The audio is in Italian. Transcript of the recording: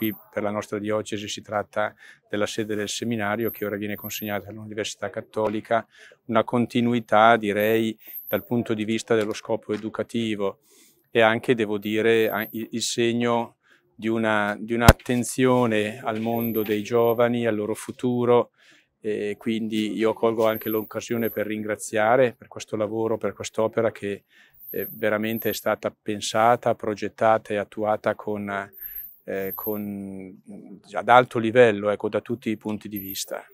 qui per la nostra diocesi si tratta della sede del seminario che ora viene consegnata all'Università Cattolica, una continuità direi dal punto di vista dello scopo educativo e anche, devo dire, il segno di, una, di un'attenzione al mondo dei giovani, al loro futuro. E quindi io colgo anche l'occasione per ringraziare per questo lavoro, per quest'opera che eh, veramente è stata pensata, progettata e attuata con eh, con, ad alto livello ecco, da tutti i punti di vista.